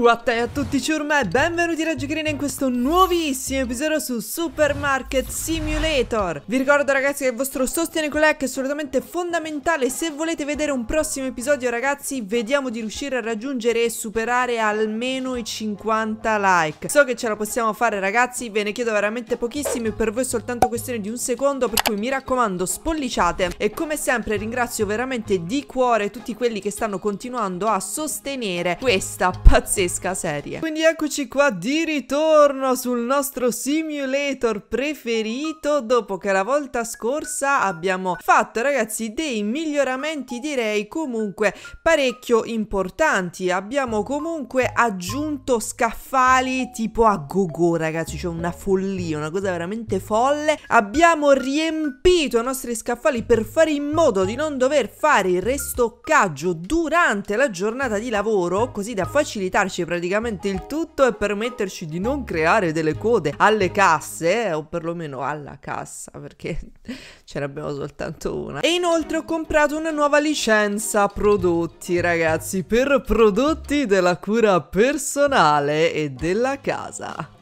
What a tutti ciurma e benvenuti da Green in questo nuovissimo episodio su Supermarket Simulator Vi ricordo ragazzi che il vostro sostegno con like è assolutamente fondamentale Se volete vedere un prossimo episodio ragazzi vediamo di riuscire a raggiungere e superare almeno i 50 like So che ce la possiamo fare ragazzi, ve ne chiedo veramente pochissimi Per voi è soltanto questione di un secondo per cui mi raccomando spolliciate E come sempre ringrazio veramente di cuore tutti quelli che stanno continuando a sostenere questa pazzesca fresca serie. Quindi eccoci qua di ritorno sul nostro simulator preferito dopo che la volta scorsa abbiamo fatto ragazzi dei miglioramenti direi comunque parecchio importanti. Abbiamo comunque aggiunto scaffali tipo a gogo -go, ragazzi, cioè una follia, una cosa veramente folle. Abbiamo riempito i nostri scaffali per fare in modo di non dover fare il restoccaggio durante la giornata di lavoro così da facilitarci scordarci praticamente il tutto e permetterci di non creare delle code alle casse eh, o perlomeno alla cassa perché ce n'abbiamo soltanto una. E inoltre ho comprato una nuova licenza prodotti ragazzi per prodotti della cura personale e della casa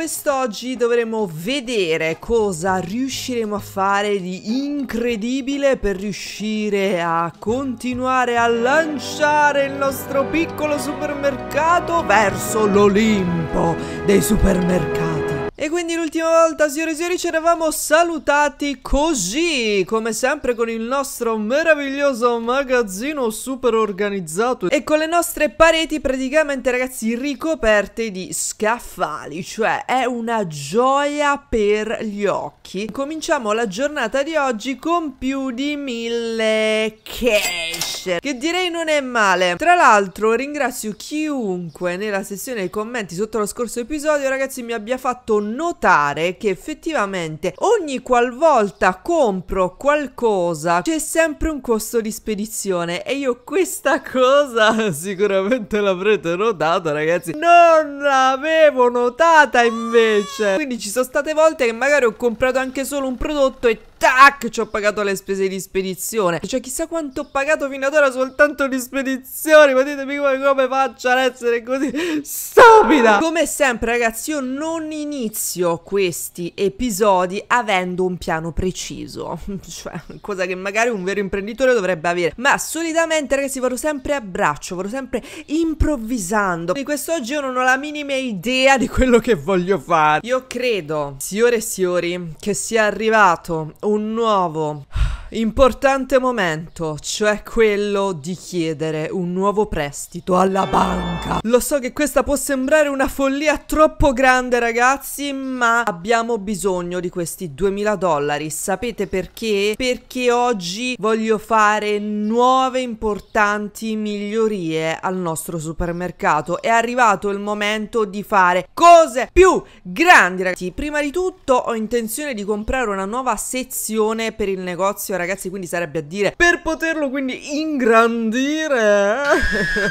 quest'oggi dovremo vedere cosa riusciremo a fare di incredibile per riuscire a continuare a lanciare il nostro piccolo supermercato verso l'Olimpo dei supermercati. E quindi l'ultima volta, signore e signori, ci eravamo salutati così, come sempre con il nostro meraviglioso magazzino super organizzato e con le nostre pareti praticamente, ragazzi, ricoperte di scaffali, cioè è una gioia per gli occhi. Cominciamo la giornata di oggi con più di mille cash, che direi non è male. Tra l'altro ringrazio chiunque nella sessione dei commenti sotto lo scorso episodio, ragazzi, mi abbia fatto notare che effettivamente ogni qualvolta compro qualcosa c'è sempre un costo di spedizione e io questa cosa sicuramente l'avrete notata ragazzi non l'avevo notata invece quindi ci sono state volte che magari ho comprato anche solo un prodotto e Tac, ci ho pagato le spese di spedizione Cioè chissà quanto ho pagato fino ad ora soltanto di spedizione Ma ditemi come, come faccio ad essere così stupida Come sempre ragazzi io non inizio questi episodi avendo un piano preciso Cioè cosa che magari un vero imprenditore dovrebbe avere Ma solitamente ragazzi vado sempre a braccio, vado sempre improvvisando Di quest'oggi io non ho la minima idea di quello che voglio fare Io credo, signore e signori, che sia arrivato un nuovo Importante momento, cioè quello di chiedere un nuovo prestito alla banca. Lo so che questa può sembrare una follia troppo grande ragazzi, ma abbiamo bisogno di questi 2000 dollari. Sapete perché? Perché oggi voglio fare nuove importanti migliorie al nostro supermercato. È arrivato il momento di fare cose più grandi ragazzi. Prima di tutto ho intenzione di comprare una nuova sezione per il negozio ragazzi quindi sarebbe a dire per poterlo quindi ingrandire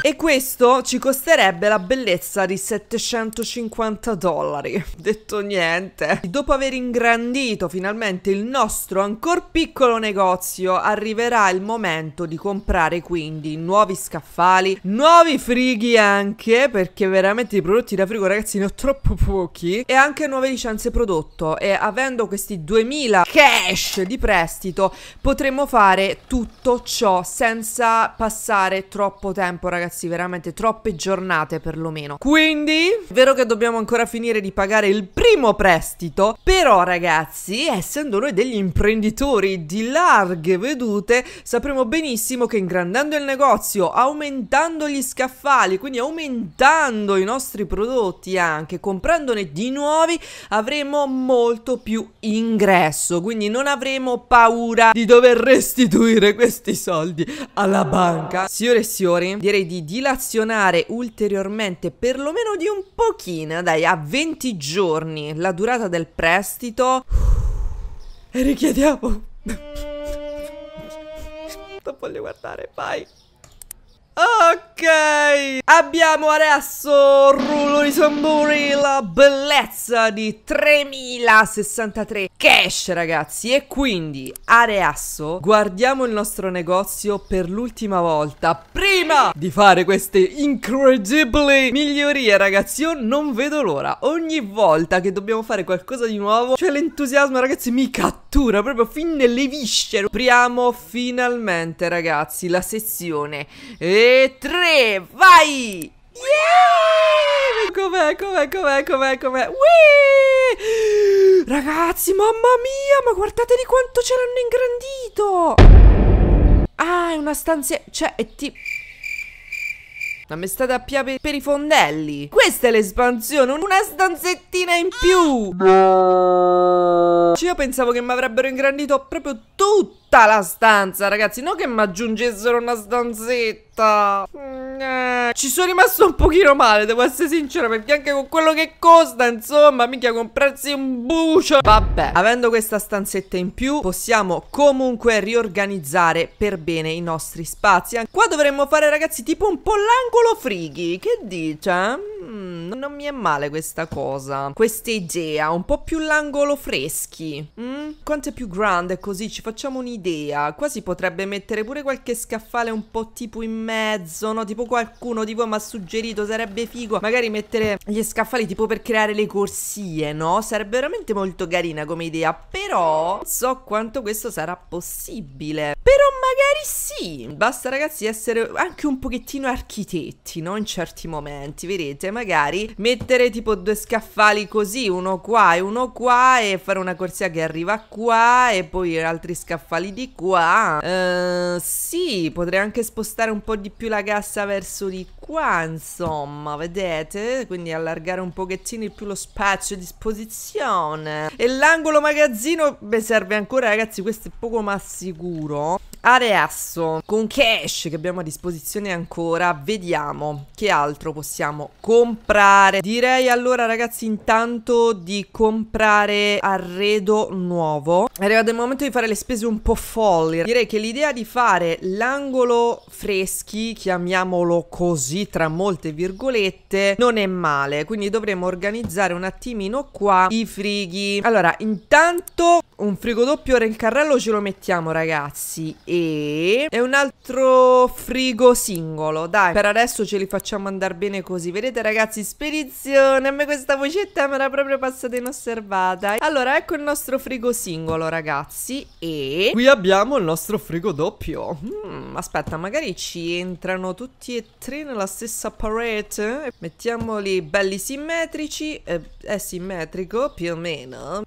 e questo ci costerebbe la bellezza di 750 dollari detto niente dopo aver ingrandito finalmente il nostro ancor piccolo negozio arriverà il momento di comprare quindi nuovi scaffali nuovi frighi anche perché veramente i prodotti da frigo ragazzi ne ho troppo pochi e anche nuove licenze prodotto e avendo questi 2000 cash di prestito potremmo fare tutto ciò senza passare troppo tempo ragazzi, veramente troppe giornate perlomeno. Quindi è vero che dobbiamo ancora finire di pagare il primo prestito, però ragazzi essendo noi degli imprenditori di larghe vedute sapremo benissimo che ingrandendo il negozio, aumentando gli scaffali, quindi aumentando i nostri prodotti anche, comprandone di nuovi avremo molto più ingresso, quindi non avremo paura di dover dover restituire questi soldi alla banca Signore e signori direi di dilazionare ulteriormente perlomeno di un pochino dai a 20 giorni la durata del prestito E richiediamo Non voglio guardare vai Ok, abbiamo adesso rullo di tamburi la bellezza di 3063 cash ragazzi E quindi adesso guardiamo il nostro negozio per l'ultima volta Prima di fare queste incredibili migliorie ragazzi Io non vedo l'ora, ogni volta che dobbiamo fare qualcosa di nuovo C'è l'entusiasmo ragazzi mi cattiva cattura proprio fin nelle viscere Apriamo finalmente ragazzi la sezione E tre, vai Yeah! Com'è, com'è, com'è, com'è, com'è Ragazzi, mamma mia, ma guardate di quanto ce l'hanno ingrandito Ah, è una stanza... Cioè, è tipo... Una mestata a piave per i fondelli. Questa è l'espansione, una stanzettina in più. Cioè, io pensavo che mi avrebbero ingrandito proprio tutto tutta la stanza, ragazzi. Non che mi aggiungessero una stanzetta. Mm, eh. Ci sono rimasto un pochino male, devo essere sincero, perché anche con quello che costa, insomma, mica comprarsi un bucio. Vabbè, avendo questa stanzetta in più, possiamo comunque riorganizzare per bene i nostri spazi. Qua dovremmo fare, ragazzi, tipo un po' l'angolo frighi. Che dice? Mm, non mi è male questa cosa. Questa idea, un po' più l'angolo freschi. Mm? Quanto è più grande così ci facciamo un'idea. Qua si potrebbe mettere pure qualche scaffale un po' tipo in mezzo, no? Tipo qualcuno di voi mi ha suggerito, sarebbe figo magari mettere gli scaffali tipo per creare le corsie, no? Sarebbe veramente molto carina come idea, però non so quanto questo sarà possibile. Però magari sì. Basta ragazzi essere anche un pochettino architetti, no? In certi momenti, vedete? corse magari, mettere tipo due scaffali così, uno qua e uno qua e fare una corsia che arriva qua e poi altri scaffali di qua. Uh, sì, potrei anche spostare un po' di più la cassa verso di qua, insomma, vedete? Quindi allargare un pochettino di più lo spazio a disposizione. E l'angolo magazzino mi serve ancora, ragazzi, questo è poco ma sicuro. Adesso, con cash che abbiamo a disposizione ancora, vediamo che altro possiamo comprare. Direi allora ragazzi intanto di comprare arredo nuovo. È arrivato il momento di fare le spese un po' folli. Direi che l'idea di fare l'angolo freschi, chiamiamolo così tra molte virgolette, non è male. Quindi dovremo organizzare un attimino qua i frighi. Allora, intanto un frigo doppio ora carrello ce lo mettiamo ragazzi e e... e un altro frigo singolo. Dai, per adesso ce li facciamo andare bene così. Vedete ragazzi, spedizione. A me questa vocetta mi era proprio passata inosservata. Allora, ecco il nostro frigo singolo ragazzi e... Qui abbiamo il nostro frigo doppio. Mm, aspetta, magari ci entrano tutti e tre nella stessa parete. Mettiamoli belli simmetrici. Eh, è simmetrico più o meno.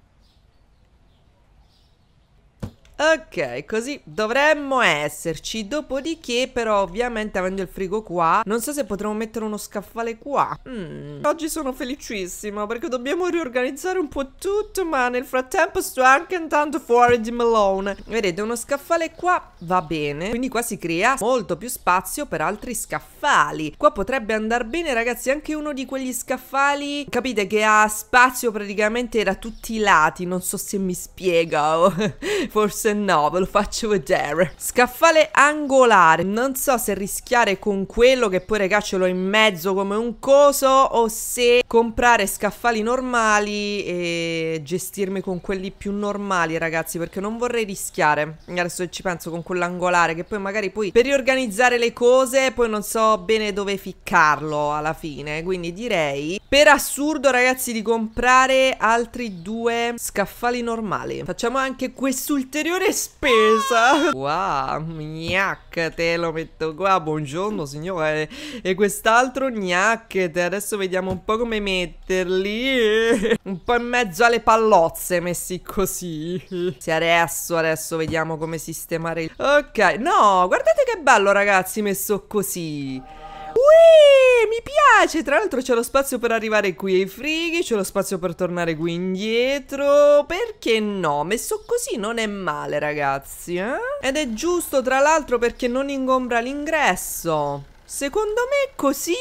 Ok, così dovremmo esserci. Dopodiché, però, ovviamente, avendo il frigo qua, non so se potremmo mettere uno scaffale qua. Mm. Oggi sono felicissima perché dobbiamo riorganizzare un po' tutto, ma nel frattempo sto anche andando fuori di Malone. Vedete, uno scaffale qua va bene, quindi qua si crea molto più spazio per altri scaffali. Qua potrebbe andare bene, ragazzi, anche uno di quegli scaffali, capite, che ha spazio praticamente da tutti i lati. Non so se mi spiega o forse no, ve lo faccio vedere. Scaffale angolare, non so se rischiare con quello che poi regà ce l'ho in mezzo come un coso o se comprare scaffali normali e gestirmi con quelli più normali ragazzi perché non vorrei rischiare. Adesso ci penso con quell'angolare che poi magari poi per riorganizzare le cose poi non so bene dove ficcarlo alla fine, quindi direi per assurdo ragazzi di comprare altri due scaffali normali. Facciamo anche quest'ulteriore ulteriore spesa. Wow, gnac, te lo metto qua. Buongiorno, signore. E quest'altro gnac, te adesso vediamo un po' come metterli. Un po' in mezzo alle pallozze, messi così. Se adesso, adesso vediamo come sistemare. Ok, no, guardate che bello, ragazzi, messo così. Uè, mi piace! Tra l'altro c'è lo spazio per arrivare qui ai frighi, c'è lo spazio per tornare qui indietro. Perché no? Messo così non è male, ragazzi, eh? Ed è giusto, tra l'altro, perché non ingombra l'ingresso. Secondo me così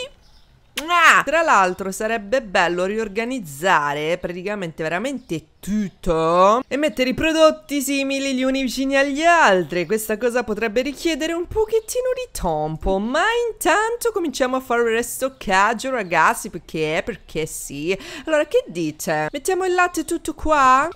Ah! Tra l'altro sarebbe bello riorganizzare praticamente veramente tutto e mettere i prodotti simili gli uni vicini agli altri. Questa cosa potrebbe richiedere un pochettino di tempo, ma intanto cominciamo a fare il restoccaggio, ragazzi, perché? Perché sì. Allora, che dite? Mettiamo il latte tutto qua?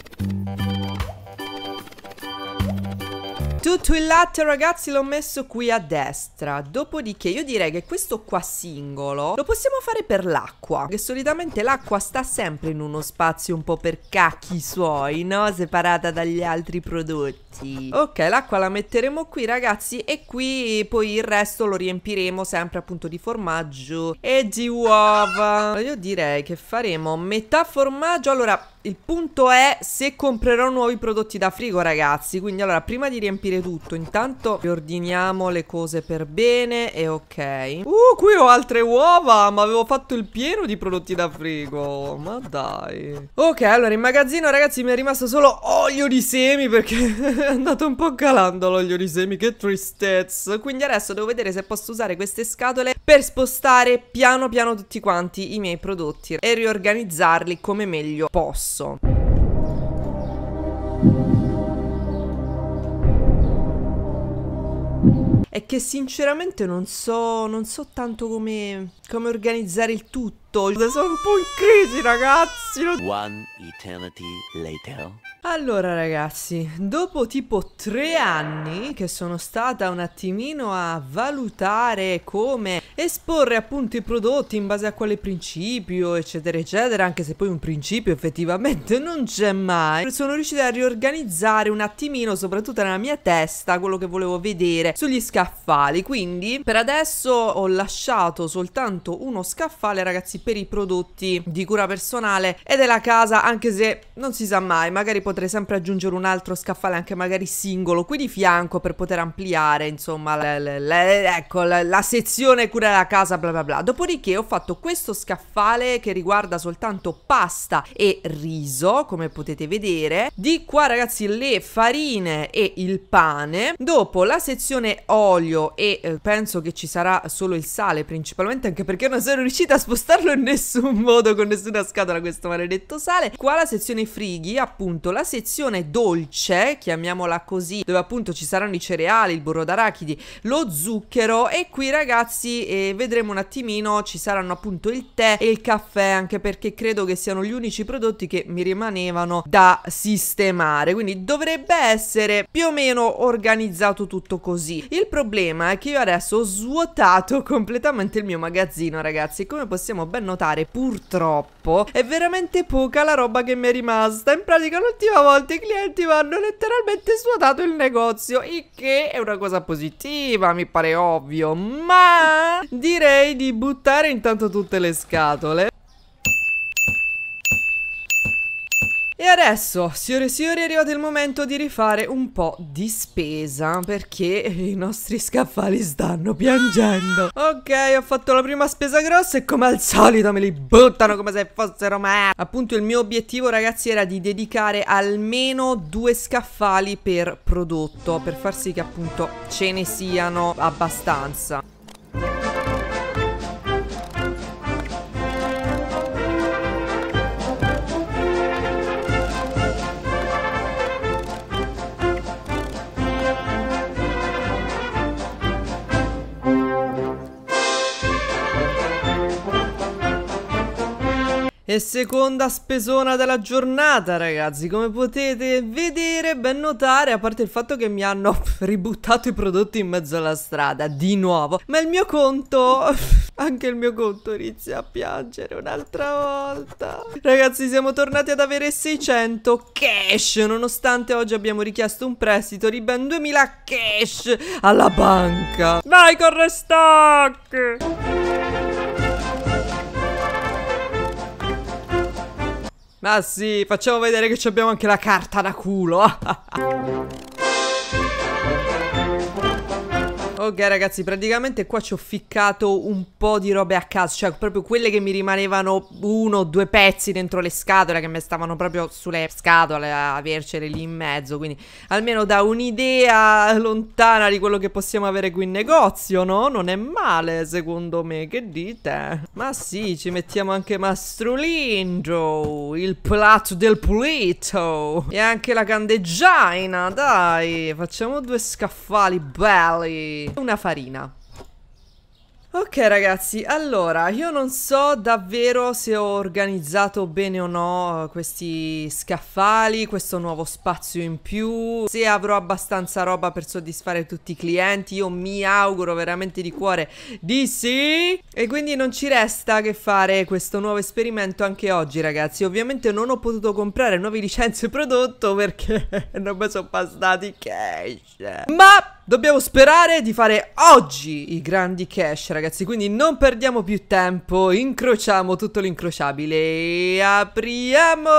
Tutto il latte ragazzi l'ho messo qui a destra Dopodiché io direi che questo qua singolo Lo possiamo fare per l'acqua Che solitamente l'acqua sta sempre in uno spazio un po' per cacchi suoi No? Separata dagli altri prodotti Ok l'acqua la metteremo qui ragazzi E qui poi il resto lo riempiremo sempre appunto di formaggio E di uova Io direi che faremo metà formaggio Allora il punto è se comprerò nuovi prodotti da frigo ragazzi Quindi allora prima di riempire tutto intanto riordiniamo le cose per bene e ok Uh qui ho altre uova ma avevo fatto il pieno di prodotti da frigo Ma dai Ok allora in magazzino ragazzi mi è rimasto solo olio di semi perché è andato un po' calando l'olio di semi che tristezza Quindi adesso devo vedere se posso usare queste scatole per spostare piano piano tutti quanti i miei prodotti E riorganizzarli come meglio posso basso. E che sinceramente non so, non so tanto come, come organizzare il tutto tutto cioè, Sono un po' in crisi ragazzi One eternity later allora ragazzi, dopo tipo tre anni che sono stata un attimino a valutare come esporre appunto i prodotti in base a quale principio eccetera eccetera, anche se poi un principio effettivamente non c'è mai, sono riuscita a riorganizzare un attimino soprattutto nella mia testa quello che volevo vedere sugli scaffali, quindi per adesso ho lasciato soltanto uno scaffale ragazzi per i prodotti di cura personale e della casa anche se non si sa mai, magari potrei sempre aggiungere un altro scaffale anche magari singolo qui di fianco per poter ampliare insomma le, le, le, ecco, la sezione cura della casa bla bla bla. Dopodiché ho fatto questo scaffale che riguarda soltanto pasta e riso come potete vedere. Di qua ragazzi le farine e il pane. Dopo la sezione olio e eh, penso che ci sarà solo il sale principalmente anche perché non sono riuscita a spostarlo in nessun modo, con nessuna scatola questo maledetto sale. Qua la sezione frighi, appunto, la sezione dolce, chiamiamola così, dove appunto ci saranno i cereali, il burro d'arachidi, lo zucchero e qui ragazzi eh, vedremo un attimino, ci saranno appunto il tè e il caffè, anche perché credo che siano gli unici prodotti che mi rimanevano da sistemare, quindi dovrebbe essere più o meno organizzato tutto così. Il problema è che io adesso ho svuotato completamente il mio magazzino, ragazzi, come possiamo ben ben notare purtroppo è veramente poca la roba che mi è rimasta in pratica l'ultima volta i clienti mi hanno letteralmente svuotato il negozio il che è una cosa positiva mi pare ovvio ma direi di buttare intanto tutte le scatole E adesso, signore e signori, è arrivato il momento di rifare un po' di spesa perché i nostri scaffali stanno piangendo. Ok, ho fatto la prima spesa grossa e come al solito me li buttano come se fossero me. Appunto il mio obiettivo ragazzi era di dedicare almeno due scaffali per prodotto per far sì che appunto ce ne siano abbastanza. E seconda spesona della giornata ragazzi Come potete vedere, ben notare A parte il fatto che mi hanno ributtato i prodotti in mezzo alla strada Di nuovo Ma il mio conto... Anche il mio conto inizia a piangere un'altra volta Ragazzi siamo tornati ad avere 600 cash Nonostante oggi abbiamo richiesto un prestito di ben 2000 cash alla banca Vai con restock! Ma ah, sì, facciamo vedere che abbiamo anche la carta da culo. Ok ragazzi, praticamente qua ci ho ficcato un po' di robe a caso, cioè proprio quelle che mi rimanevano uno o due pezzi dentro le scatole che mi stavano proprio sulle scatole a avercele lì in mezzo, quindi almeno da un'idea lontana di quello che possiamo avere qui in negozio, no? Non è male secondo me, che dite? Ma sì, ci mettiamo anche Mastrolingio, il plato del pulito e anche la candeggiaina, dai, facciamo due scaffali belli. Una farina. Ok ragazzi, allora io non so davvero se ho organizzato bene o no eh, questi scaffali, questo nuovo spazio in più, se avrò abbastanza roba per soddisfare tutti i clienti, io mi auguro veramente di cuore di sì e quindi non ci resta che fare questo nuovo esperimento anche oggi ragazzi, ovviamente non ho potuto comprare nuove licenze prodotto perché non mi sono passati cash, ma Dobbiamo sperare di fare oggi i grandi cash ragazzi Quindi non perdiamo più tempo Incrociamo tutto l'incrociabile E apriamo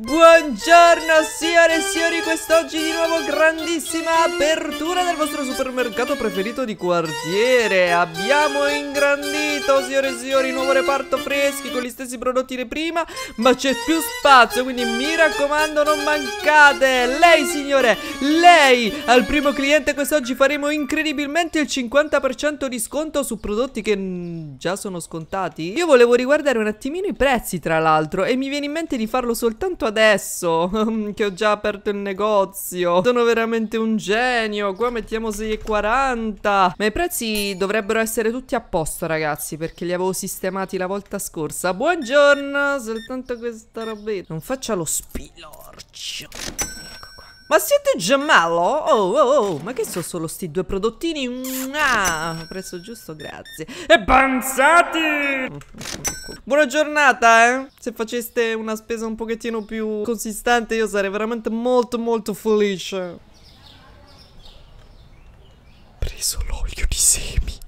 Buongiorno signore e signori Quest'oggi di nuovo grandissima apertura del vostro supermercato preferito di quartiere Abbiamo ingrandito signore e signori Nuovo reparto freschi con gli stessi prodotti di prima Ma c'è più spazio quindi mi raccomando non mancate Lei signore, lei al primo cliente quest'oggi faremo incredibilmente il 50% di sconto su prodotti che già sono scontati Io volevo riguardare un attimino i prezzi tra l'altro E mi viene in mente di farlo soltanto adesso Che ho già aperto il negozio Sono veramente un genio Qua mettiamo 6,40 Ma i prezzi dovrebbero essere tutti a posto ragazzi Perché li avevo sistemati la volta scorsa Buongiorno Soltanto questa roba Non faccia lo spilorcio ma siete gemello? Oh, oh, oh, ma che sono solo sti due prodottini? Ah, preso giusto, grazie. E panzati! Buona giornata, eh? Se faceste una spesa un pochettino più consistente io sarei veramente molto molto felice. Preso l'olio di semi.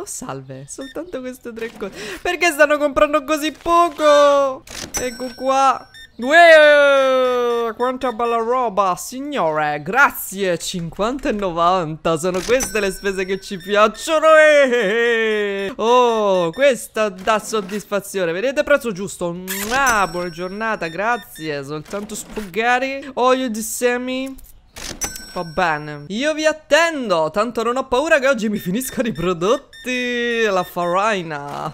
Oh salve, soltanto queste tre cose Perché stanno comprando così poco? Ecco qua Uè, quanta bella roba, signore, grazie, 50 e 90, sono queste le spese che ci piacciono Eeeh. Oh, questa dà soddisfazione, vedete prezzo giusto Ah, buona giornata, grazie, soltanto spugari, olio di semi Va bene Io vi attendo Tanto non ho paura che oggi mi finiscano i prodotti La farina.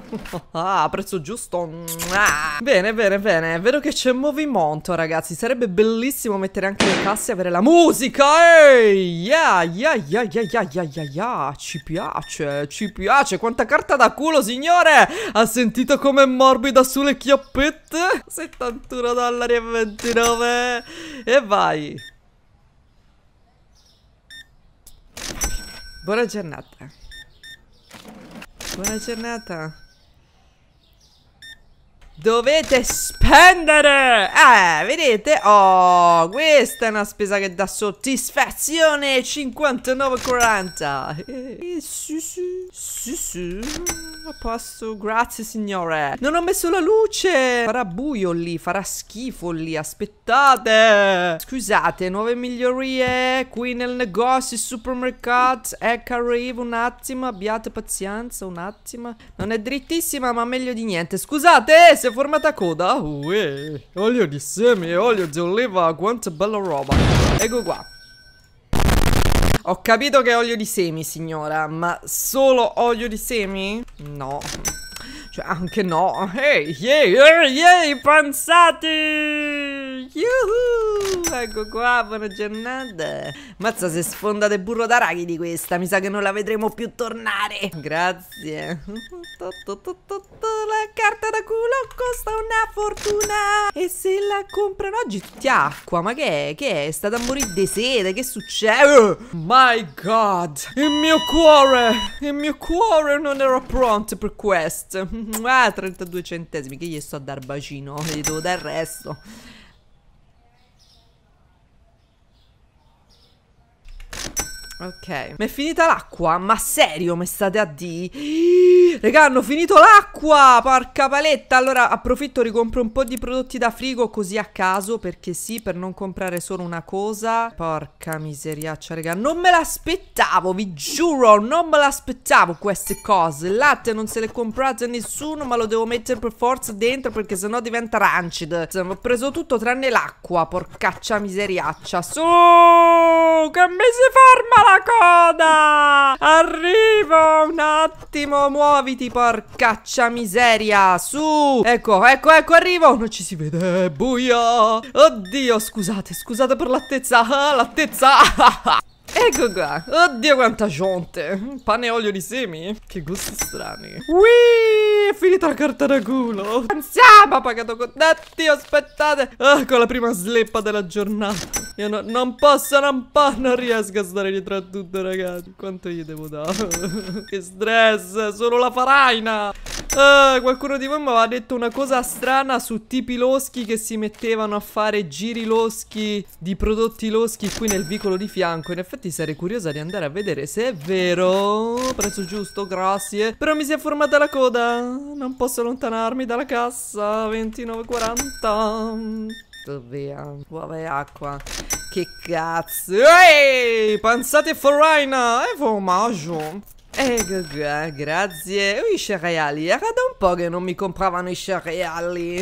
Ah, prezzo giusto ah. Bene, bene, bene È vero che c'è movimento, ragazzi Sarebbe bellissimo mettere anche le casse e avere la musica Ehi, yeah, yeah, yeah, yeah, yeah, yeah, yeah, yeah Ci piace, ci piace Quanta carta da culo, signore Ha sentito com'è morbida sulle chiappette? 71 dollari e 29 E vai Buona giornata. Buona giornata. Dovete spendere! Eh, vedete? Oh, questa è una spesa che dà soddisfazione! 59,40! Eh, sì, sì, sì, sì. A posto, grazie signore! Non ho messo la luce! Farà buio lì, farà schifo lì, aspettate! Scusate, nuove migliorie qui nel negozio, supermercato. Ecco, arrivo un attimo, abbiate pazienza, un attimo. Non è drittissima, ma meglio di niente. Scusate, se si è formata coda? Ah, uè, olio di semi, olio di oliva, quanta bella roba. Ecco qua. Ho capito che è olio di semi, signora, ma solo olio di semi? No. Cioè, anche no. Ehi, ehi, ehi, hey, hey, panzati! Yuhu! Ecco qua, buona giornata. Mazza se sfonda del burro d'arachidi questa, mi sa che non la vedremo più tornare. Grazie. La carta da culo costa una fortuna. E se la comprano oggi Ti acqua, ma che è? Che è? Sta da morire di sete, che succede? Oh, my god, il mio cuore, il mio cuore non era pronto per questo. Ah, 32 centesimi, che gli sto a dar bacino, gli devo dare il resto. Ok, mi è finita l'acqua? Ma serio, mi state a di? Regà, hanno finito l'acqua! Porca paletta! Allora approfitto, ricompro un po' di prodotti da frigo così a caso, perché sì, per non comprare solo una cosa. Porca miseriaccia, cioè, regà, non me l'aspettavo, vi giuro, non me l'aspettavo queste cose. Il latte non se le comprate nessuno, ma lo devo mettere per forza dentro, perché sennò diventa rancid. Ho preso tutto tranne l'acqua, porcaccia miseriaccia. So, che mi si forma la coda! Arrivo un attimo, muoviti, porcaccia miseria! Su! Ecco, ecco, ecco, arrivo! Non ci si vede, buia! Oddio, scusate, scusate per l'attezza! Ah, l'attezza! Ecco qua. Oddio quanta gente. Pane e olio di semi. Che gusti strani. Whee! È finita la carta da culo. Andiamo, ha pagato con... Oddio, aspettate. Ah, con la prima sleppa della giornata. Io no, non posso, non posso, non riesco a stare dietro a tutto, ragazzi. Quanto gli devo dare? che stress, sono la faraina. Uh, qualcuno di voi mi aveva detto una cosa strana su tipi loschi che si mettevano a fare giri loschi di prodotti loschi qui nel vicolo di fianco. In effetti sarei curiosa di andare a vedere se è vero. Prezzo giusto, grazie. Però mi si è formata la coda. Non posso allontanarmi dalla cassa. 29,40. Via. Uova e acqua. Che cazzo. Ehi, hey, pensate for Raina. È formaggio. Ecco eh, qua, eh, grazie. Oh, I cereali. Era da un po' che non mi compravano i cereali.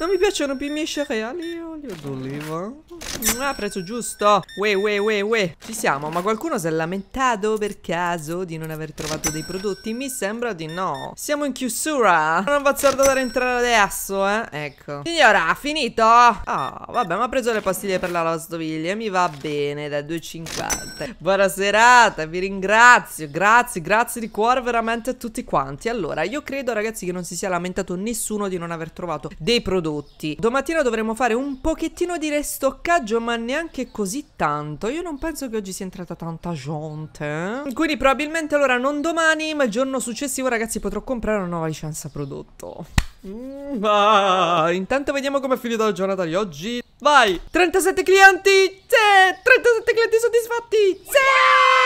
Non mi piacciono più i miei cereali. Olio d'oliva. Mm, ah, prezzo giusto. Ue, ue, ue, ue. Ci siamo, ma qualcuno si è lamentato per caso di non aver trovato dei prodotti? Mi sembra di no. Siamo in chiusura. Non va tardato ad entrare adesso, eh. Ecco. Signora, finito. Ah, oh, vabbè, ma ha preso le pastiglie per la lavastoviglie. Mi va bene, da 2,50. Buona serata, vi ringrazio. Grazie, grazie Grazie di cuore veramente a tutti quanti. Allora, io credo ragazzi che non si sia lamentato nessuno di non aver trovato dei prodotti. Domattina dovremo fare un pochettino di restoccaggio, ma neanche così tanto. Io non penso che oggi sia entrata tanta gente. Eh. Quindi probabilmente allora non domani, ma il giorno successivo ragazzi potrò comprare una nuova licenza prodotto. Mm, ah, intanto vediamo come è finita la giornata di oggi. Vai! 37 clienti! Sì! 37 clienti soddisfatti! Sì!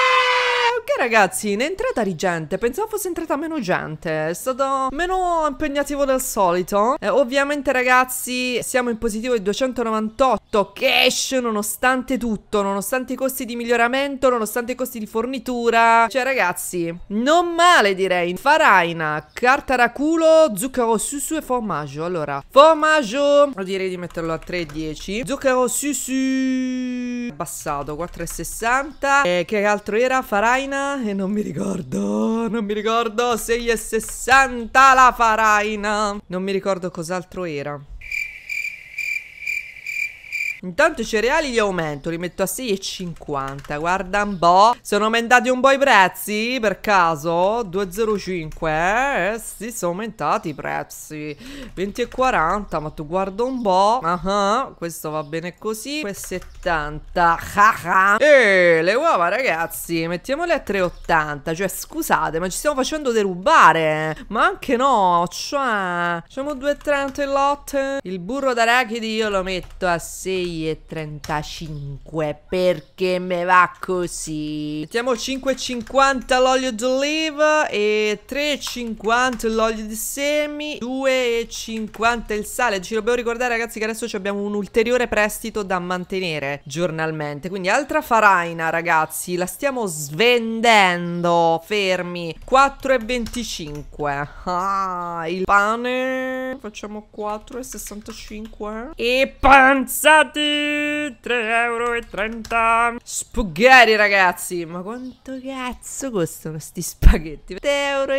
Perché ragazzi, ne è entrata di gente, pensavo fosse entrata meno gente, è stato meno impegnativo del solito. Eh, ovviamente ragazzi, siamo in positivo di 298 cash nonostante tutto, nonostante i costi di miglioramento, nonostante i costi di fornitura. Cioè ragazzi, non male direi. Faraina, carta raculo, zucchero susu e formaggio. Allora, formaggio, direi di metterlo a 3,10. Zucchero susu, abbassato, 4,60. e eh, che altro era? Faraina faraina e non mi ricordo, non mi ricordo, 6,60 la faraina. Non mi ricordo cos'altro era. Intanto i cereali li aumento, li metto a 6,50. Guarda un po'. Sono aumentati un po' i prezzi, per caso? 2,05. Eh sì, sono aumentati i prezzi. 20,40, ma tu guarda un po'. uh -huh. questo va bene così. 2,70. e eh, le uova, ragazzi, mettiamole a 3,80. Cioè, scusate, ma ci stiamo facendo derubare. Ma anche no, cioè... Facciamo 2,30 il lot. Il burro d'arachidi io lo metto a 6. 6,35 perché me va così. Mettiamo 5,50 l'olio d'oliva e 3,50 l'olio di semi, 2,50 il sale. Ci dobbiamo ricordare ragazzi che adesso abbiamo un ulteriore prestito da mantenere giornalmente. Quindi altra faraina ragazzi, la stiamo svendendo, fermi, 4,25. Ah, il pane, facciamo 4,65 e panzate avanti 3,30 euro Spaghetti ragazzi Ma quanto cazzo costano sti spaghetti 3,70 euro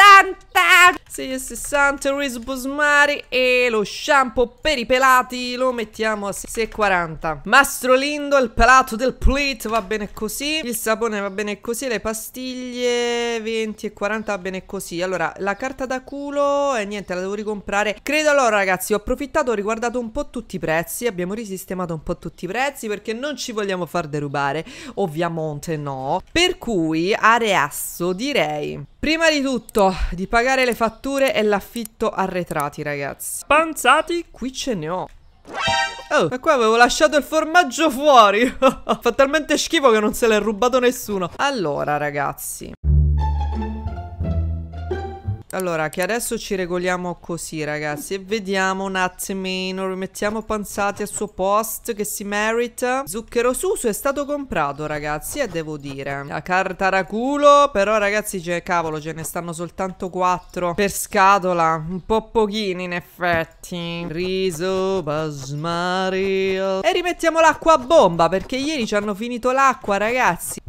70 6,60 Reese Bosmari e lo shampoo per i pelati lo mettiamo a 6,40 Mastro Lindo, il pelato del pleat va bene così Il sapone va bene così, le pastiglie 20 e 40 va bene così Allora, la carta da culo e eh, niente, la devo ricomprare Credo allora ragazzi, ho approfittato, ho riguardato un po' tutti i prezzi Abbiamo risistemato un po' tutti i prezzi perché non ci vogliamo far derubare Ovviamente no Per cui, a reasso direi Prima di tutto di pagare le fatture e l'affitto arretrati, ragazzi. Panzati, qui ce ne ho. Oh, ma qua avevo lasciato il formaggio fuori. Fa talmente schifo che non se l'è rubato nessuno. Allora, ragazzi. Allora, che adesso ci regoliamo così, ragazzi. E vediamo un attimino. Rimettiamo Panzati al suo post che si merita. Zucchero Suso è stato comprato, ragazzi, e devo dire. La carta raculo, però, ragazzi, ce, cavolo, ce ne stanno soltanto quattro per scatola. Un po' pochini, in effetti. Riso basmario. E rimettiamo l'acqua a bomba, perché ieri ci hanno finito l'acqua, ragazzi.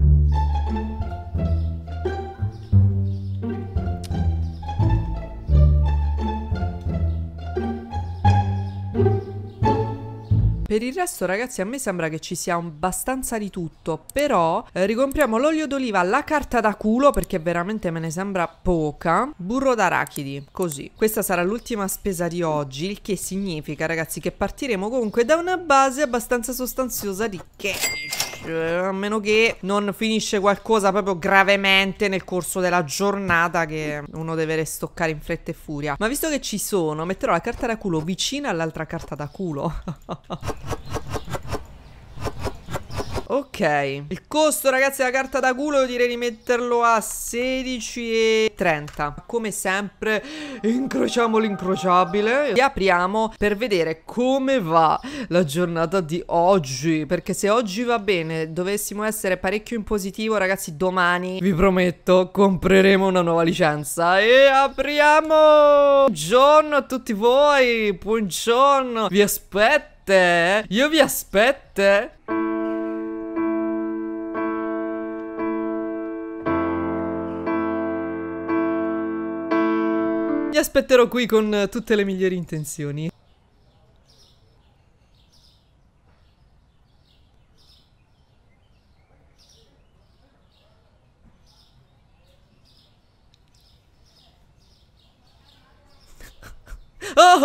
Per il resto ragazzi a me sembra che ci sia abbastanza di tutto Però eh, ricompriamo l'olio d'oliva, la carta da culo perché veramente me ne sembra poca Burro d'arachidi, così Questa sarà l'ultima spesa di oggi Il che significa ragazzi che partiremo comunque da una base abbastanza sostanziosa di cash eh, a meno che non finisce qualcosa proprio gravemente nel corso della giornata che uno deve restoccare in fretta e furia. Ma visto che ci sono, metterò la carta da culo vicina all'altra carta da culo. Ok Il costo ragazzi della carta da culo direi di metterlo a 16,30 Come sempre incrociamo l'incrociabile E apriamo per vedere come va la giornata di oggi Perché se oggi va bene dovessimo essere parecchio in positivo ragazzi domani Vi prometto compreremo una nuova licenza E apriamo Buongiorno a tutti voi Buongiorno Vi aspetto Io vi aspetto aspetterò qui con eh, tutte le migliori intenzioni.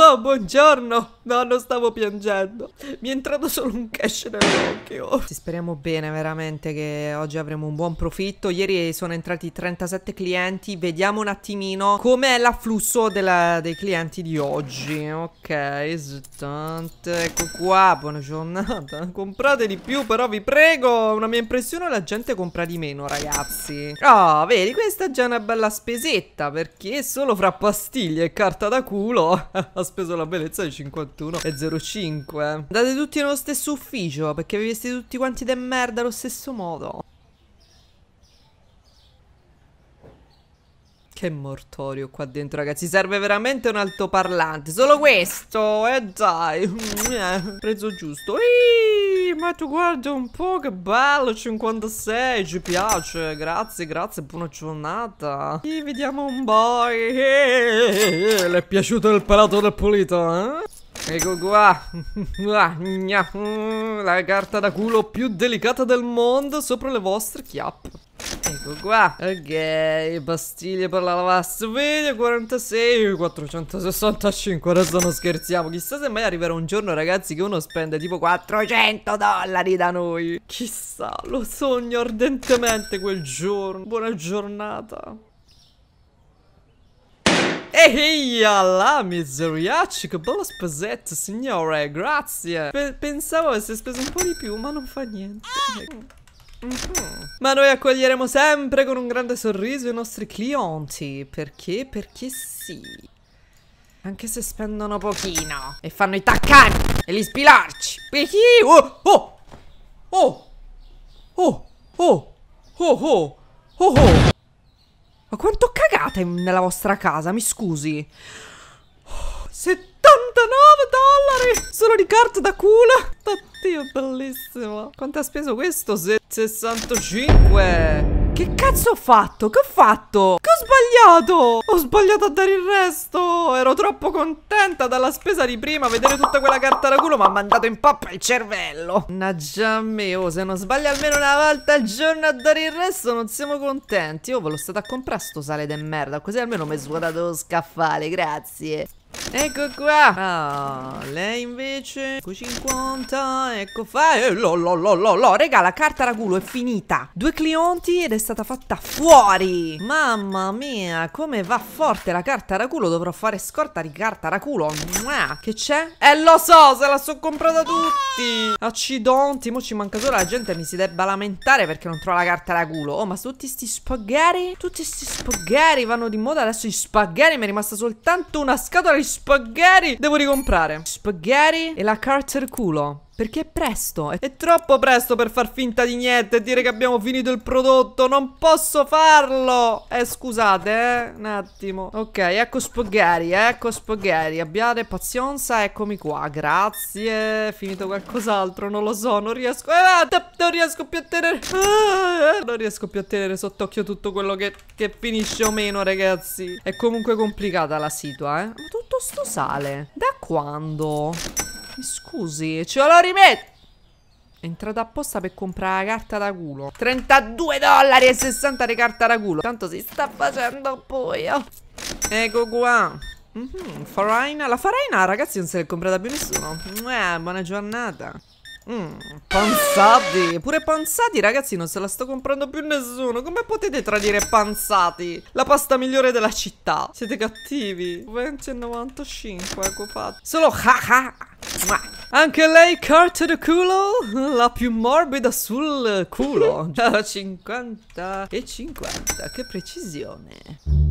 Oh, buongiorno! No, non stavo piangendo. Mi è entrato solo un cash nell'occhio. Oh. Speriamo bene, veramente, che oggi avremo un buon profitto. Ieri sono entrati 37 clienti. Vediamo un attimino com'è l'afflusso dei clienti di oggi. Ok, ecco qua. Buona giornata. Comprate di più, però vi prego. Una mia impressione, è la gente compra di meno, ragazzi. Oh, vedi, questa è già una bella spesetta, perché solo fra pastiglie e carta da culo... Aspetta speso la bellezza di 51,05. Andate tutti nello stesso ufficio perché vi vestite tutti quanti de merda allo stesso modo. Che mortorio qua dentro, ragazzi. Serve veramente un altoparlante. Solo questo. E eh, dai. Prezzo giusto. Iii ma tu guarda un po' che bello 56 ci piace grazie grazie buona giornata e vediamo un boy eh, le è piaciuto il palato del pulito eh? Ecco qua, la carta da culo più delicata del mondo sopra le vostre chiappe. Ecco qua Ok Pastiglie per la lavastoviglie 46 465 Adesso non scherziamo Chissà se mai arriverà un giorno ragazzi Che uno spende tipo 400 dollari da noi Chissà Lo sogno ardentemente quel giorno Buona giornata Ehi, alla miseria, che bello spesetto, signore, grazie. Pe pensavo avesse speso un po' di più, ma non fa niente. Ecco. Mhm. Ma noi accoglieremo sempre con un grande sorriso i nostri clienti. Perché? Perché sì. Anche se spendono pochino. E fanno i taccani. E li spilarci. Perché? Oh! Oh! Oh! Oh! Oh! Oh! Oh! Oh! oh. Ma quanto cagate nella vostra casa? Mi scusi. Oh, 79! dollari solo di carta da culo. Oddio, bellissimo. Quanto ha speso questo? 65. Che cazzo ho fatto? Che ho fatto? Che ho sbagliato? Ho sbagliato a dare il resto. Ero troppo contenta dalla spesa di prima. Vedere tutta quella carta da culo mi ha mandato in pappa il cervello. Naggia me, oh, se non sbaglio almeno una volta al giorno a dare il resto non siamo contenti. Oh, ve l'ho stata a comprare sto sale de merda. Così almeno mi è svuotato lo scaffale, grazie. Ecco qua Ah, lei invece Ecco 50 Ecco fa eh, lo, lo, Regà, la carta ragulo è finita Due clienti ed è stata fatta fuori Mamma mia, come va forte la carta ragulo Dovrò fare scorta di carta ragulo Mua. Che c'è? Eh, lo so, se la sono comprata tutti Accidenti, mo ci manca solo la gente mi si debba lamentare perché non trova la carta ragulo Oh, ma tutti sti spaghetti Tutti sti spaghetti vanno di moda Adesso i spaghetti mi è rimasta soltanto una scatola di spaghetti spaghetti Devo ricomprare Spaghetti e la Carter culo perché è presto. È... troppo presto per far finta di niente e dire che abbiamo finito il prodotto. Non posso farlo. Eh, scusate, eh. Un attimo. Ok, ecco Spogheri, ecco Spogheri. Abbiate pazienza, eccomi qua. Grazie. finito qualcos'altro, non lo so. Non riesco... Ah, non riesco più a tenere... Ah, non riesco più a tenere sott'occhio tutto quello che, che finisce o meno, ragazzi. È comunque complicata la situa, eh. Ma tutto sto sale. Da quando? Mi scusi, ce lo rimetto. È entrato apposta per comprare la carta da culo. 32 dollari e 60 di carta da culo. Tanto si sta facendo buio. Ecco qua. Mm -hmm, faraina. La faraina, ragazzi, non se l'è comprata più nessuno. Eh, buona giornata. Mm, panzati Pure panzati ragazzi non se la sto comprando più nessuno Come potete tradire panzati? La pasta migliore della città Siete cattivi 20,95 ecco fatto Solo ha ha anche lei carta da culo, la più morbida sul culo. Da 50 e 50, che precisione.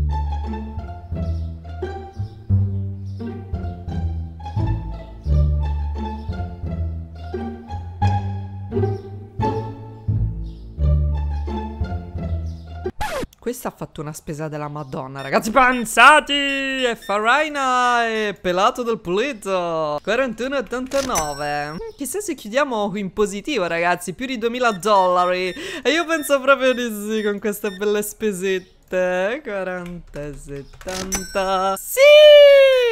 Questa ha fatto una spesa della Madonna, ragazzi. Panzati! E Faraina! E pelato del pulito! 41,89. Chissà se chiudiamo in positivo, ragazzi. Più di 2000 dollari. E io penso proprio di sì con queste belle spesette. 40, 70 Sì!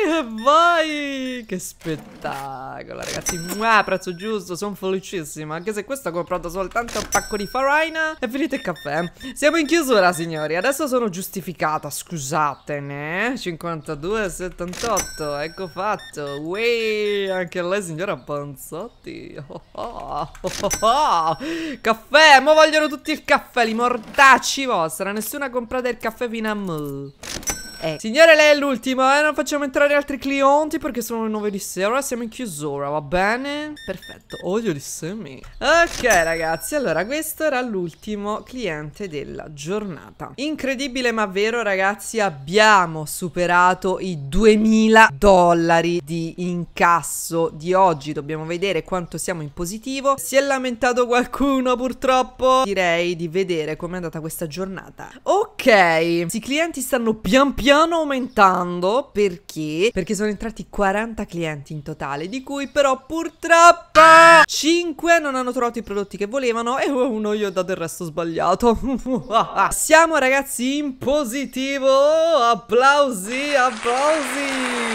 E vai! Che spettacolo ragazzi Mua, prezzo giusto, sono felicissimo Anche se questo ho comprato soltanto un pacco di farina E finito il caffè Siamo in chiusura signori Adesso sono giustificata, scusatene 52, 78 Ecco fatto Uè, anche lei signora Panzotti oh, oh, oh, oh, oh. Caffè, ma vogliono tutti il caffè Li mortacci vostra Nessuna comprate del caffè Vinam. Eh. Signore, lei è l'ultima, eh? Non facciamo entrare altri clienti perché sono le 9 di sera. Siamo in chiusura, va bene? Perfetto. Odio di semi. Ok, ragazzi. Allora, questo era l'ultimo cliente della giornata. Incredibile ma vero, ragazzi. Abbiamo superato i 2000 dollari di incasso di oggi. Dobbiamo vedere quanto siamo in positivo. Si è lamentato qualcuno, purtroppo. Direi di vedere com'è andata questa giornata. Ok. I clienti stanno pian piano piano aumentando perché? Perché sono entrati 40 clienti in totale, di cui però purtroppo 5 non hanno trovato i prodotti che volevano e uno gli ho dato il resto sbagliato. Siamo ragazzi in positivo, applausi, applausi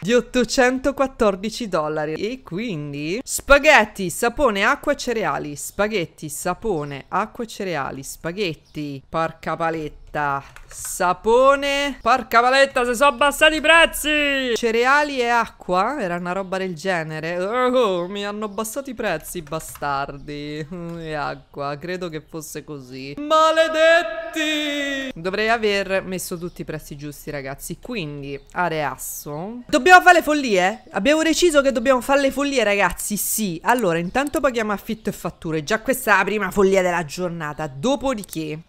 di 814 dollari e quindi spaghetti, sapone, acqua e cereali, spaghetti, sapone, acqua e cereali, spaghetti, porca paletta Aspetta, sapone. Porca valetta, se sono abbassati i prezzi. Cereali e acqua? Era una roba del genere. Oh, oh mi hanno abbassato i prezzi, bastardi. Mm, e acqua, credo che fosse così. Maledetti! Dovrei aver messo tutti i prezzi giusti, ragazzi. Quindi, areasso. Dobbiamo fare le follie? Abbiamo deciso che dobbiamo fare le follie, ragazzi. Sì. Allora, intanto paghiamo affitto e fatture. Già questa è la prima follia della giornata. Dopodiché...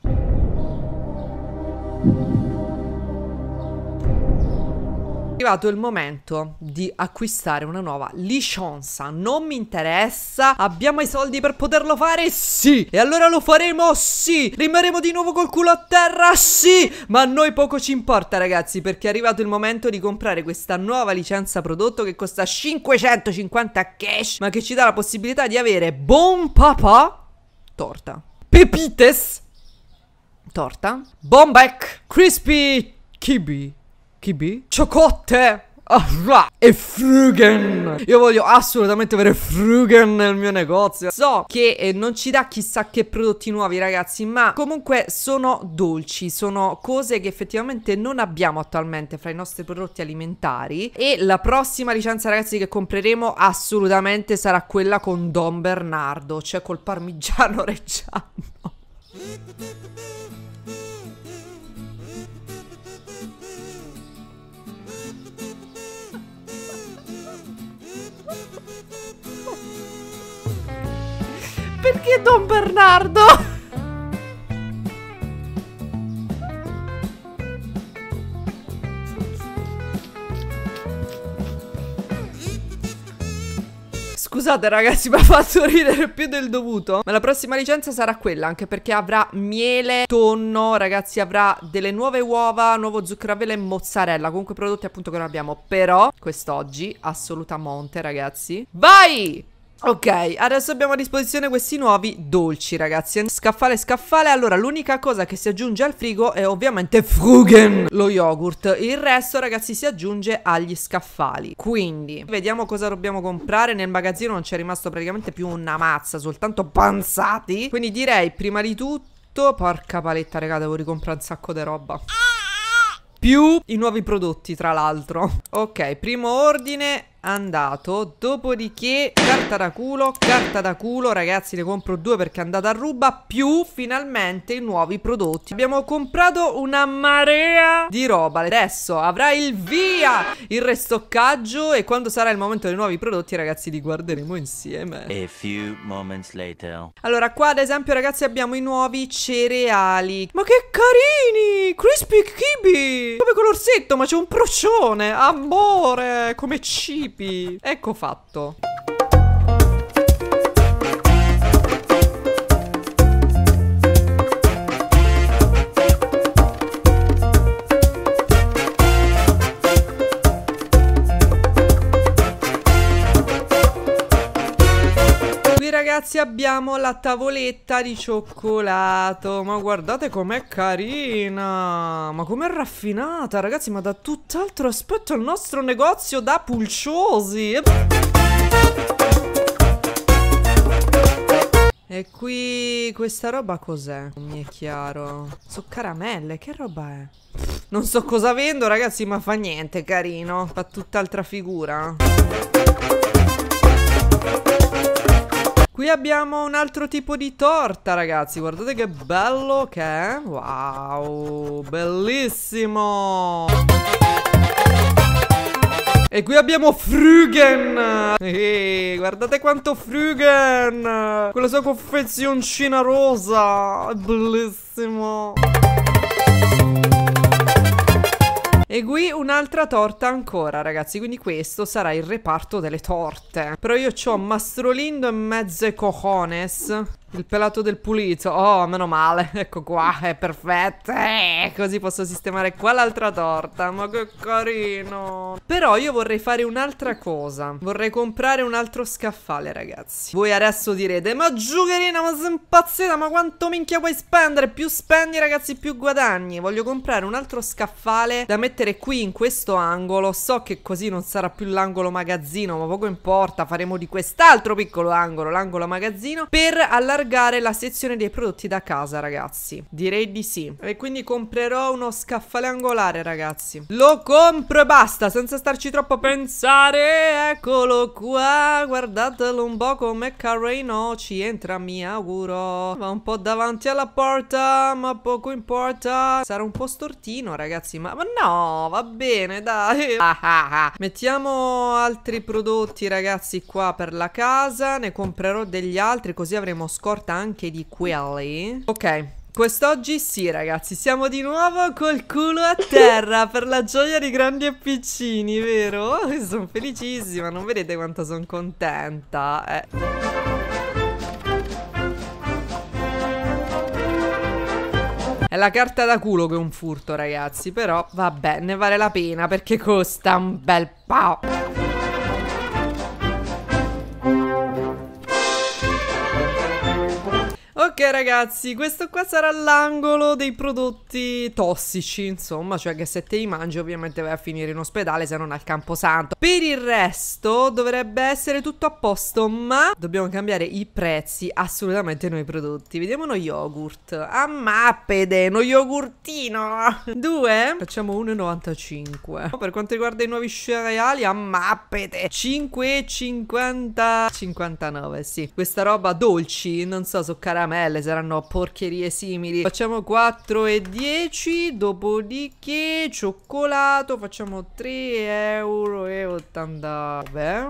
È arrivato il momento di acquistare una nuova licenza. Non mi interessa. Abbiamo i soldi per poterlo fare? Sì. E allora lo faremo? Sì. Rimarremo di nuovo col culo a terra? Sì. Ma a noi poco ci importa, ragazzi, perché è arrivato il momento di comprare questa nuova licenza prodotto che costa 550 cash, ma che ci dà la possibilità di avere buon papà torta. Pepites torta. Bombeck crispy kibi Kibi? Ciocotte! Ah, e Frugen Io voglio assolutamente avere Frugen nel mio negozio So che eh, non ci dà chissà che prodotti nuovi ragazzi Ma comunque sono dolci Sono cose che effettivamente non abbiamo attualmente fra i nostri prodotti alimentari E la prossima licenza ragazzi che compreremo assolutamente sarà quella con Don Bernardo Cioè col parmigiano reggiano Perché Don Bernardo? Scusate ragazzi, mi ha fatto ridere più del dovuto. Ma la prossima licenza sarà quella, anche perché avrà miele, tonno, ragazzi, avrà delle nuove uova, nuovo zucchero a vela e mozzarella. Comunque prodotti appunto che non abbiamo. Però, quest'oggi, assolutamente, ragazzi. Vai! Ok, adesso abbiamo a disposizione questi nuovi dolci ragazzi Scaffale scaffale, allora l'unica cosa che si aggiunge al frigo è ovviamente Frugen, lo yogurt Il resto ragazzi si aggiunge agli scaffali Quindi, vediamo cosa dobbiamo comprare Nel magazzino non c'è rimasto praticamente più una mazza, soltanto panzati Quindi direi prima di tutto, porca paletta ragazzi, devo ricomprare un sacco di roba Più i nuovi prodotti tra l'altro Ok, primo ordine andato Dopodiché carta da culo, carta da culo Ragazzi ne compro due perché è andata a ruba Più finalmente i nuovi prodotti Abbiamo comprato una marea di roba Adesso avrà il via il restoccaggio E quando sarà il momento dei nuovi prodotti ragazzi li guarderemo insieme A few moments later Allora qua ad esempio ragazzi abbiamo i nuovi cereali Ma che carini Crispy Kibi Come colorsetto ma c'è un procione Amore Come cibo Pipì. Ecco fatto. ragazzi abbiamo la tavoletta di cioccolato Ma guardate com'è carina Ma com'è raffinata ragazzi Ma da tutt'altro aspetto al nostro negozio da pulciosi E qui questa roba cos'è? Non mi è chiaro Sono caramelle, che roba è? Non so cosa vendo ragazzi ma fa niente carino Fa tutt'altra figura Qui abbiamo un altro tipo di torta ragazzi Guardate che bello che è Wow Bellissimo E qui abbiamo Frugen Ehi, Guardate quanto Frugen Quella sua confezioncina rosa È bellissimo E qui un'altra torta ancora, ragazzi. Quindi questo sarà il reparto delle torte. Però io ho Mastrolindo e mezze cojones. Il pelato del pulito. Oh, meno male. Ecco qua, è perfetto. Eh, così posso sistemare qua l'altra torta. Ma che carino. Però io vorrei fare un'altra cosa. Vorrei comprare un altro scaffale, ragazzi. Voi adesso direte, ma Giugherina, ma sei impazzita? Ma quanto minchia puoi spendere? Più spendi, ragazzi, più guadagni. Voglio comprare un altro scaffale da mettere qui in questo angolo. So che così non sarà più l'angolo magazzino, ma poco importa. Faremo di quest'altro piccolo angolo, l'angolo magazzino, per allargare allargare la sezione dei prodotti da casa, ragazzi. Direi di sì. E quindi comprerò uno scaffale angolare, ragazzi. Lo compro e basta, senza starci troppo a pensare. Eccolo qua, guardatelo un po' com'è carino. Ci entra, mi auguro. Va un po' davanti alla porta, ma poco importa. Sarà un po' stortino, ragazzi, ma, ma no, va bene, dai. Ah, ah, ah. Mettiamo altri prodotti, ragazzi, qua per la casa. Ne comprerò degli altri, così avremo scoperto scorta anche di quelli. Ok, Quest'oggi sì ragazzi, siamo di nuovo col culo a terra per la gioia di grandi e piccini, vero? Sono felicissima, non vedete quanto sono contenta. Eh. È la carta da culo che è un furto ragazzi, però vabbè, ne vale la pena perché costa un bel po'. Ok ragazzi, questo qua sarà l'angolo dei prodotti tossici, insomma, cioè che se te li mangi ovviamente vai a finire in ospedale se non al Camposanto. Per il resto dovrebbe essere tutto a posto, ma dobbiamo cambiare i prezzi assolutamente noi prodotti. Vediamo uno yogurt, a mappede, uno yogurtino, due, facciamo 1,95. Per quanto riguarda i nuovi cereali, a mappede, 5,50, 59, sì. Questa roba dolci, non so, su caramelle belle, saranno porcherie simili. Facciamo 4 e 10, dopodiché cioccolato, facciamo 3 euro. E 89.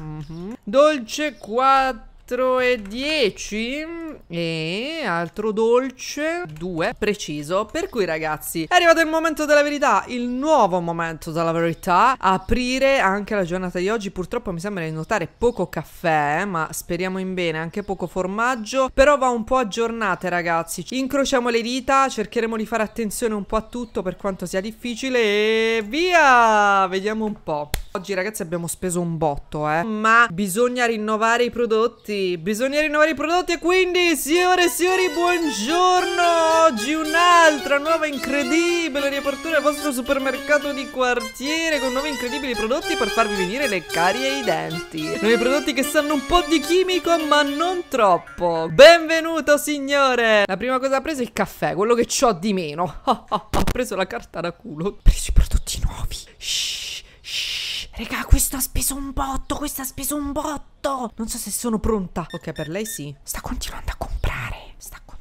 Mm-hmm. Dolce 4. 4 e 10 e altro dolce 2 preciso per cui ragazzi è arrivato il momento della verità il nuovo momento della verità aprire anche la giornata di oggi purtroppo mi sembra di notare poco caffè eh, ma speriamo in bene anche poco formaggio però va un po' a giornate ragazzi incrociamo le dita cercheremo di fare attenzione un po' a tutto per quanto sia difficile e via vediamo un po' oggi ragazzi abbiamo speso un botto eh ma bisogna rinnovare i prodotti Bisogna rinnovare i prodotti e quindi signore e signori buongiorno Oggi un'altra nuova incredibile riapertura al vostro supermercato di quartiere Con nuovi incredibili prodotti per farvi venire le carie ai denti Nuovi prodotti che sanno un po' di chimico ma non troppo Benvenuto signore La prima cosa preso è il caffè, quello che ho di meno Ho preso la carta da culo Ho Preso i prodotti nuovi Shhh Raga, questo ha speso un botto, questo ha speso un botto. Non so se sono pronta. Ok, per lei sì. Sta continuando a comprare. Sta continuando.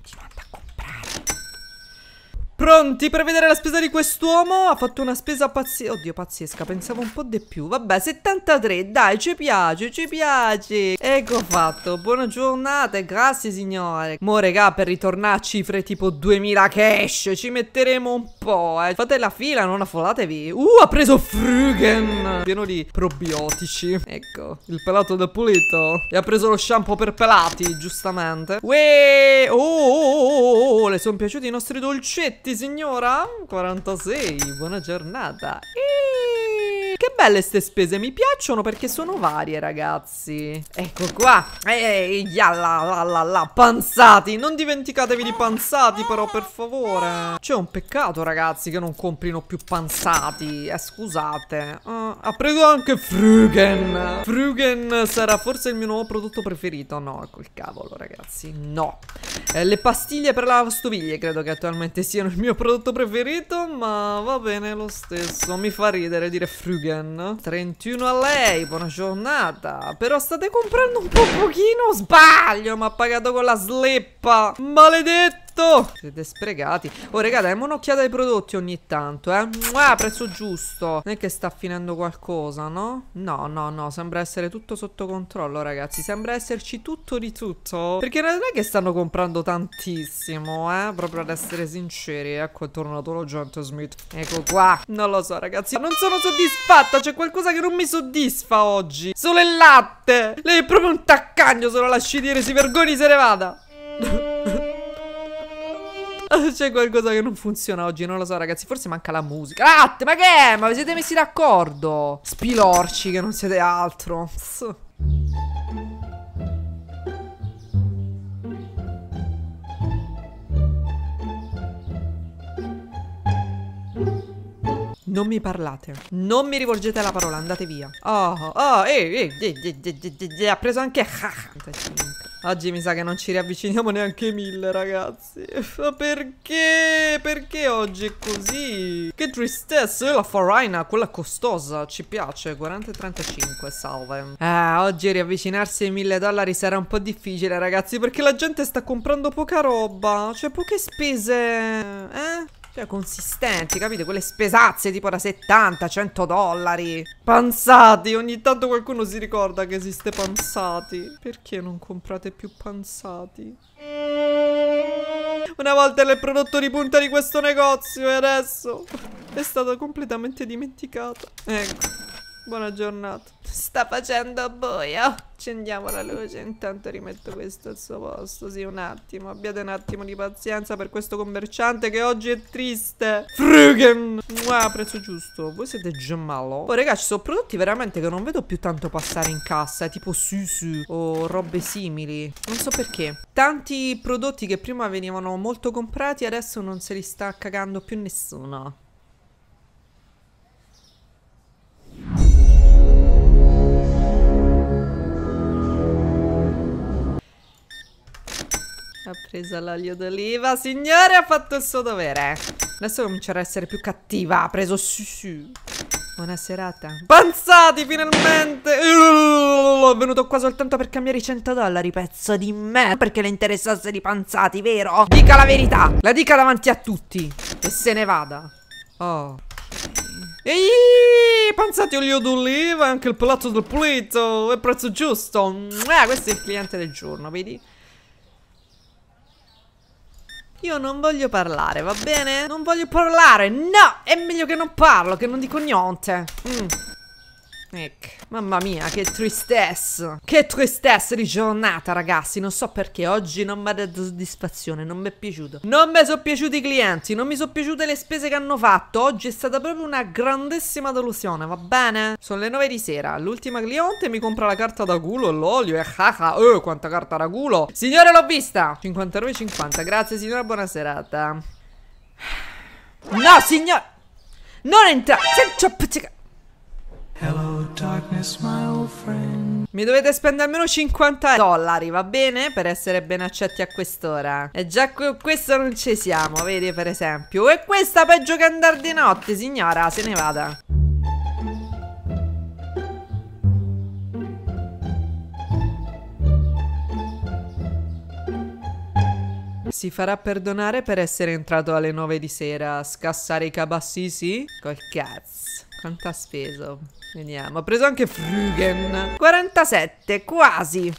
Pronti per vedere la spesa di quest'uomo? Ha fatto una spesa pazzesca. Oddio, pazzesca. Pensavo un po' di più. Vabbè, 73. Dai, ci piace, ci piace. Ecco fatto. Buona giornata e grazie, signore. Mo, regà, per ritornare a cifre tipo 2000 cash, ci metteremo un po', eh. Fate la fila, non affollatevi. Uh, ha preso Frugen. Pieno di probiotici. Ecco, il pelato del pulito. E ha preso lo shampoo per pelati, giustamente. Uè, oh, oh, oh, oh, oh. oh le sono piaciuti i nostri dolcetti. Complimenti signora, 46, buona giornata. Eeeh che belle ste spese, mi piacciono perché sono varie ragazzi Ecco qua, ehi, ya la la la panzati, non dimenticatevi di panzati però per favore C'è un peccato ragazzi che non comprino più panzati, eh scusate uh, Ha preso anche Frugen Frugen sarà forse il mio nuovo prodotto preferito, no, col cavolo ragazzi, no eh, Le pastiglie per la stoviglie credo che attualmente siano il mio prodotto preferito, ma va bene lo stesso, mi fa ridere dire Frugen Golden 31 a lei, buona giornata Però state comprando un po' pochino Sbaglio, mi ha pagato con la slippa Maledetto fatto? Siete sprecati. Oh, raga, diamo un'occhiata ai prodotti ogni tanto, eh. Mua, prezzo giusto. Non è che sta finendo qualcosa, no? No, no, no. Sembra essere tutto sotto controllo, ragazzi. Sembra esserci tutto di tutto. Perché non è che stanno comprando tantissimo, eh. Proprio ad essere sinceri. Ecco, è tornato lo Jonathan Smith. Ecco qua. Non lo so, ragazzi. Non sono soddisfatta. C'è qualcosa che non mi soddisfa oggi. Solo il latte. Lei è proprio un taccagno. Se lo lasci dire, si vergogni se ne vada. C'è qualcosa che non funziona oggi, non lo so ragazzi Forse manca la musica Latte, ma che è? Ma vi siete messi d'accordo? Spilorci che non siete altro Non mi parlate. Non mi rivolgete la parola, andate via. Oh, oh, ehi, ehi, ehi, ehi, ehi, ehi, ehi ha preso anche... Oggi mi sa che non ci riavviciniamo neanche mille, ragazzi. Ma perché? Perché oggi è così? Che tristezza, la faraina, quella costosa, ci piace. 40 e 35, salve. Eh, oggi riavvicinarsi ai 1000 dollari sarà un po' difficile, ragazzi, perché la gente sta comprando poca roba. Cioè, poche spese, eh? Cioè, consistenti, capite? Quelle spesazze tipo da 70, 100 dollari. Panzati, ogni tanto qualcuno si ricorda che esiste panzati. Perché non comprate più panzati? Una volta era il prodotto di punta di questo negozio e adesso è stata completamente dimenticata. Ecco. Buona giornata. Sta facendo buio. Accendiamo la luce. Intanto rimetto questo al suo posto. Sì, un attimo. Abbiate un attimo di pazienza per questo commerciante che oggi è triste. Frugen. Mua, prezzo giusto. Voi siete già malo. Oh, ragazzi, sono prodotti veramente che non vedo più tanto passare in cassa. Eh, tipo susu o robe simili. Non so perché. Tanti prodotti che prima venivano molto comprati adesso non se li sta cagando più nessuno. Ha preso l'olio d'oliva. Signore, ha fatto il suo dovere. Adesso comincerà a essere più cattiva. Ha preso su su. Buona serata. Panzati, finalmente! Ho venuto qua soltanto per cambiare i 100 dollari, pezzo di me. Perché le interessasse di panzati, vero? Dica la verità. La dica davanti a tutti. E se ne vada. Oh. Ehi, panzati olio d'oliva, anche il palazzo del pulito, il prezzo giusto. Ah, questo è il cliente del giorno, vedi? Io non voglio parlare, va bene? Non voglio parlare, no! È meglio che non parlo, che non dico niente. Mm. Ecco. Mamma mia, che tristesse. Che tristesse di giornata, ragazzi. Non so perché oggi non mi ha dato soddisfazione. Non mi è piaciuto. Non mi sono piaciuti i clienti. Non mi sono piaciute le spese che hanno fatto. Oggi è stata proprio una grandissima delusione, va bene? Sono le 9 di sera. L'ultima cliente mi compra la carta da culo, l'olio e haha. Eh, quanta carta da culo. Signore, l'ho vista. 59,50. Grazie, signora. Buona serata. No, signor. Non entra. Hello darkness my old friend Mi dovete spendere almeno 50 dollari va bene? Per essere ben accetti a quest'ora E già con questo non ci siamo vedi per esempio E questa peggio che andare di notte signora se ne vada Si farà perdonare per essere entrato alle 9 di sera a scassare i cabassisi? Col cazzo quanto ha speso? Vediamo. Ha preso anche Frugen. 47, quasi.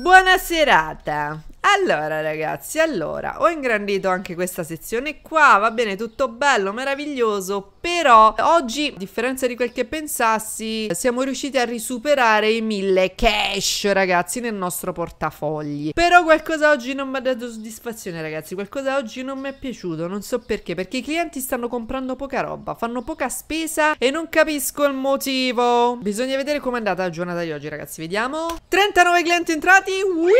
Buona serata. Allora ragazzi, allora, ho ingrandito anche questa sezione qua, va bene, tutto bello, meraviglioso, però oggi, a differenza di quel che pensassi, siamo riusciti a risuperare i 1000 cash, ragazzi, nel nostro portafogli. Però qualcosa oggi non mi ha dato soddisfazione, ragazzi, qualcosa oggi non mi è piaciuto, non so perché, perché i clienti stanno comprando poca roba, fanno poca spesa e non capisco il motivo. Bisogna vedere com'è andata la giornata di oggi, ragazzi, vediamo. 39 clienti entrati, Whee!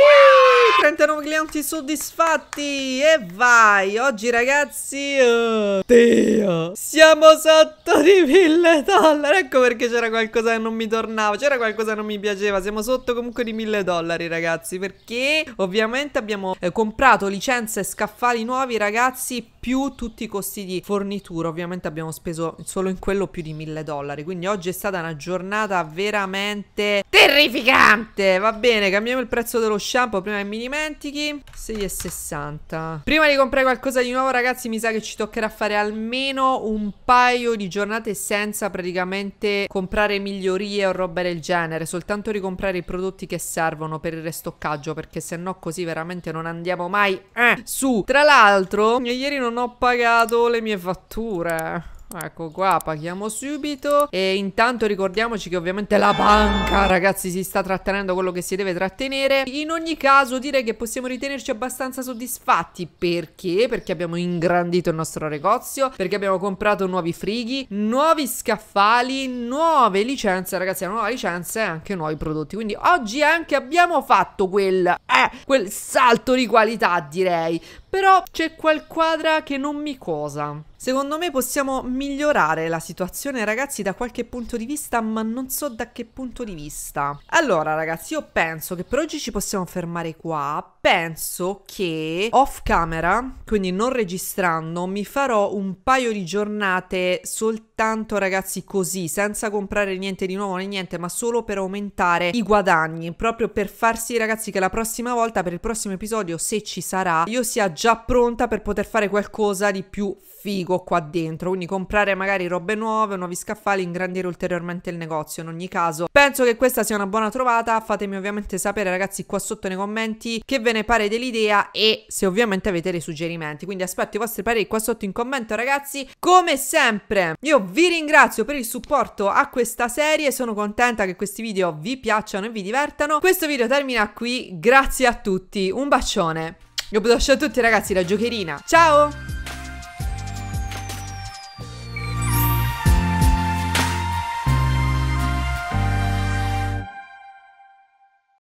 39 nuovi clienti soddisfatti E vai Oggi ragazzi Dio eh, Siamo sotto di mille dollari Ecco perché c'era qualcosa che non mi tornava C'era qualcosa che non mi piaceva Siamo sotto comunque di mille dollari ragazzi Perché ovviamente abbiamo eh, comprato licenze e scaffali nuovi ragazzi Più tutti i costi di fornitura Ovviamente abbiamo speso solo in quello più di mille dollari Quindi oggi è stata una giornata veramente terrificante Va bene cambiamo il prezzo dello shampoo prima che mi dimentico dimentichi 6,60 Prima di comprare qualcosa di nuovo ragazzi mi sa che ci toccherà fare almeno un paio di giornate senza praticamente comprare migliorie o roba del genere Soltanto ricomprare i prodotti che servono per il restoccaggio perché se no così veramente non andiamo mai eh, su Tra l'altro ieri non ho pagato le mie fatture Ecco qua, paghiamo subito E intanto ricordiamoci che ovviamente la banca, ragazzi, si sta trattenendo quello che si deve trattenere In ogni caso direi che possiamo ritenerci abbastanza soddisfatti Perché? Perché abbiamo ingrandito il nostro negozio Perché abbiamo comprato nuovi frighi, nuovi scaffali, nuove licenze Ragazzi, una nuova licenza e anche nuovi prodotti Quindi oggi anche abbiamo fatto quel, eh, quel salto di qualità direi però c'è quel quadra che non mi cosa. Secondo me possiamo migliorare la situazione ragazzi da qualche punto di vista ma non so da che punto di vista. Allora ragazzi io penso che per oggi ci possiamo fermare qua, penso che off camera, quindi non registrando, mi farò un paio di giornate soltanto ragazzi così, senza comprare niente di nuovo né niente ma solo per aumentare i guadagni, proprio per far sì ragazzi che la prossima volta per il prossimo episodio se ci sarà io sia già già pronta per poter fare qualcosa di più figo qua dentro, quindi comprare magari robe nuove, nuovi scaffali, ingrandire ulteriormente il negozio in ogni caso. Penso che questa sia una buona trovata, fatemi ovviamente sapere ragazzi qua sotto nei commenti che ve ne pare dell'idea e se ovviamente avete dei suggerimenti, quindi aspetto i vostri pareri qua sotto in commento ragazzi. Come sempre io vi ringrazio per il supporto a questa serie, sono contenta che questi video vi piacciono e vi divertano. Questo video termina qui, grazie a tutti, un bacione! Io vi lascio a tutti ragazzi la giocherina. Ciao!